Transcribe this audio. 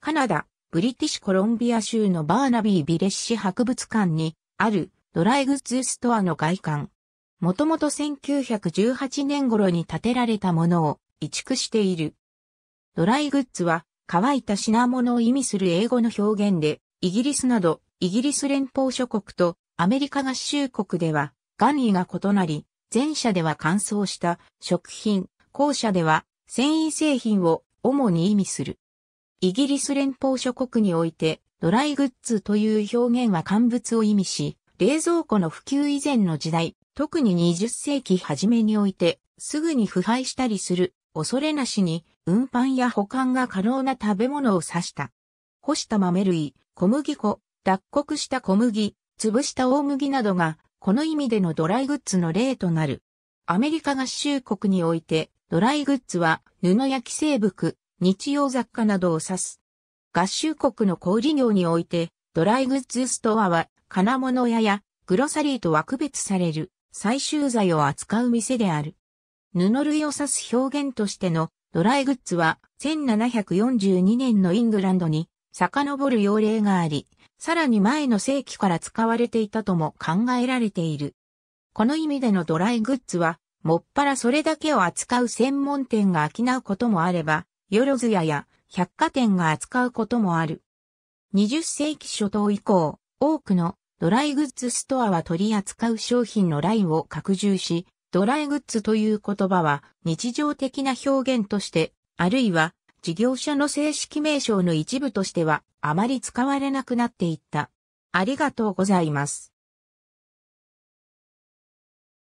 カナダ、ブリティッシュコロンビア州のバーナビー・ビレッシ博物館にあるドライグッズストアの外観。もともと1918年頃に建てられたものを移築している。ドライグッズは乾いた品物を意味する英語の表現で、イギリスなどイギリス連邦諸国とアメリカ合衆国では含意が異なり、前者では乾燥した食品、後者では繊維製品を主に意味する。イギリス連邦諸国において、ドライグッズという表現は乾物を意味し、冷蔵庫の普及以前の時代、特に20世紀初めにおいて、すぐに腐敗したりする、恐れなしに、運搬や保管が可能な食べ物を指した。干した豆類、小麦粉、脱穀した小麦、潰した大麦などが、この意味でのドライグッズの例となる。アメリカ合衆国において、ドライグッズは、布や寄生服、日用雑貨などを指す。合衆国の小売業において、ドライグッズストアは、金物屋や、グロサリーとは区別される、最終材を扱う店である。布類を指す表現としての、ドライグッズは、1742年のイングランドに、遡る要例があり、さらに前の世紀から使われていたとも考えられている。この意味でのドライグッズは、もっぱらそれだけを扱う専門店が商うこともあれば、よろずやや百貨店が扱うこともある。20世紀初頭以降、多くのドライグッズストアは取り扱う商品のラインを拡充し、ドライグッズという言葉は日常的な表現として、あるいは事業者の正式名称の一部としてはあまり使われなくなっていった。ありがとうございます。